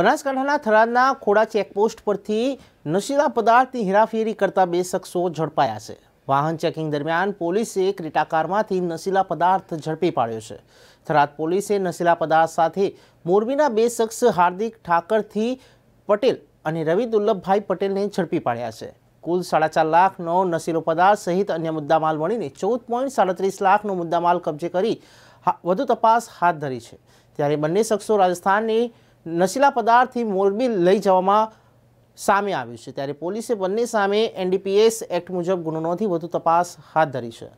બનાસકાંઠાના થરાદના ખોડા ચેકપોસ્ટ પરથી નશીલા પદાર્થની હેરાફેરી કરતા બે શખ્સો ઝડપાયા છે વાહન ચેકિંગ દરમિયાન પોલીસે ક્રેટા કારમાંથી નશીલા પદાર્થ ઝડપી પાડ્યો છે થરાદ પોલીસે નશીલા પદાર્થ સાથે મોરબીના બે શખ્સ હાર્દિક ઠાકરથી પટેલ અને રવિ દુર્લભભાઈ પટેલને ઝડપી પાડ્યા છે કુલ સાડા ચાર લાખનો નશીલો પદાર્થ સહિત અન્ય મુદ્દામાલ મળીને ચૌદ પોઈન્ટ સાડત્રીસ લાખનો મુદ્દામાલ કબજે કરી વધુ તપાસ હાથ ધરી છે ત્યારે બંને શખ્સો રાજસ્થાનની નશીલા પદાર્થથી મોરબી લઈ જવામાં સામે આવ્યું છે ત્યારે પોલીસે બંને સામે એનડીપીએસ એક્ટ મુજબ ગુનો નોંધી વધુ તપાસ હાથ ધરી છે